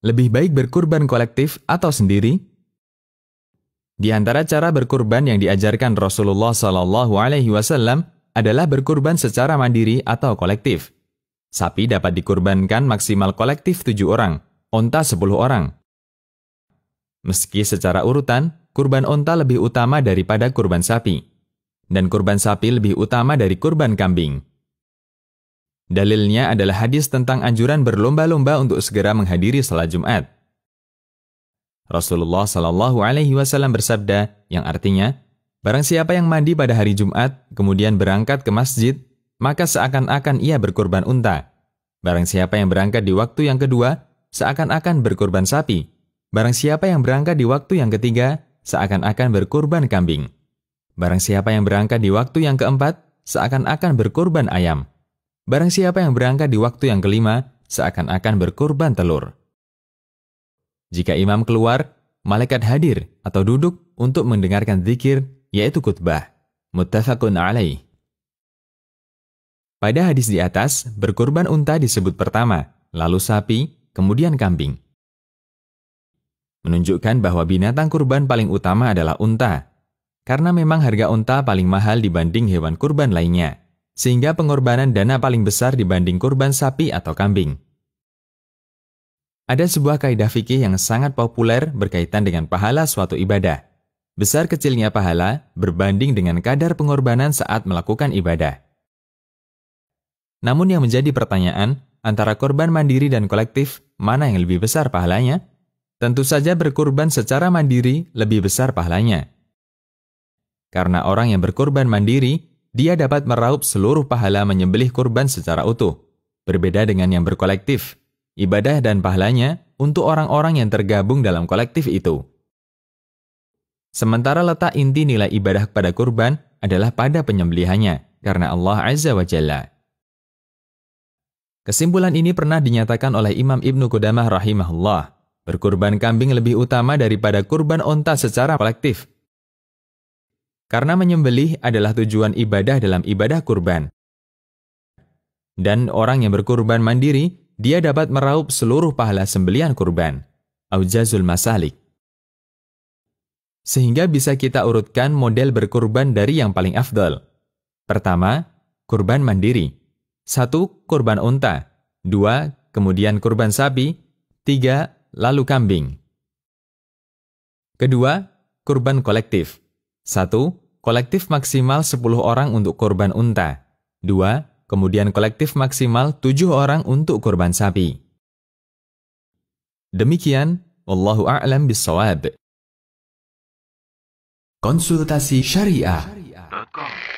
Lebih baik berkurban kolektif atau sendiri? Di antara cara berkurban yang diajarkan Rasulullah Shallallahu Alaihi Wasallam adalah berkurban secara mandiri atau kolektif. Sapi dapat dikurbankan maksimal kolektif tujuh orang, onta sepuluh orang. Meski secara urutan, kurban onta lebih utama daripada kurban sapi, dan kurban sapi lebih utama dari kurban kambing. Dalilnya adalah hadis tentang anjuran berlomba-lomba untuk segera menghadiri salat Jumat. Rasulullah Shallallahu Alaihi Wasallam bersabda, yang artinya, barang siapa yang mandi pada hari Jumat, kemudian berangkat ke masjid, maka seakan-akan ia berkorban unta. Barang siapa yang berangkat di waktu yang kedua, seakan-akan berkorban sapi. Barang siapa yang berangkat di waktu yang ketiga, seakan-akan berkorban kambing. Barang siapa yang berangkat di waktu yang keempat, seakan-akan berkorban ayam. Barang siapa yang berangkat di waktu yang kelima, seakan-akan berkurban telur. Jika imam keluar, malaikat hadir atau duduk untuk mendengarkan zikir, yaitu khutbah. Muttafaqun alaih. Pada hadis di atas, berkurban unta disebut pertama, lalu sapi, kemudian kambing. Menunjukkan bahwa binatang kurban paling utama adalah unta, karena memang harga unta paling mahal dibanding hewan kurban lainnya sehingga pengorbanan dana paling besar dibanding kurban sapi atau kambing. Ada sebuah kaidah fikih yang sangat populer berkaitan dengan pahala suatu ibadah. Besar kecilnya pahala berbanding dengan kadar pengorbanan saat melakukan ibadah. Namun yang menjadi pertanyaan, antara korban mandiri dan kolektif, mana yang lebih besar pahalanya? Tentu saja berkorban secara mandiri lebih besar pahalanya. Karena orang yang berkorban mandiri dia dapat meraup seluruh pahala menyembelih kurban secara utuh, berbeda dengan yang berkolektif. Ibadah dan pahalanya untuk orang-orang yang tergabung dalam kolektif itu. Sementara letak inti nilai ibadah kepada kurban adalah pada penyembelihannya, karena Allah Azza wa Jalla. Kesimpulan ini pernah dinyatakan oleh Imam Ibnu Qudamah rahimahullah. Berkurban kambing lebih utama daripada kurban onta secara kolektif, karena menyembelih adalah tujuan ibadah dalam ibadah kurban. Dan orang yang berkurban mandiri, dia dapat meraup seluruh pahala sembelian kurban. Aujazul Masalik Sehingga bisa kita urutkan model berkurban dari yang paling afdal. Pertama, kurban mandiri. Satu, kurban unta. Dua, kemudian kurban sapi. Tiga, lalu kambing. Kedua, kurban kolektif. 1. Kolektif maksimal 10 orang untuk korban unta. 2. Kemudian kolektif maksimal 7 orang untuk korban sapi. Demikian, Wallahu a'lam bisawab. Konsultasi syariah. syariah.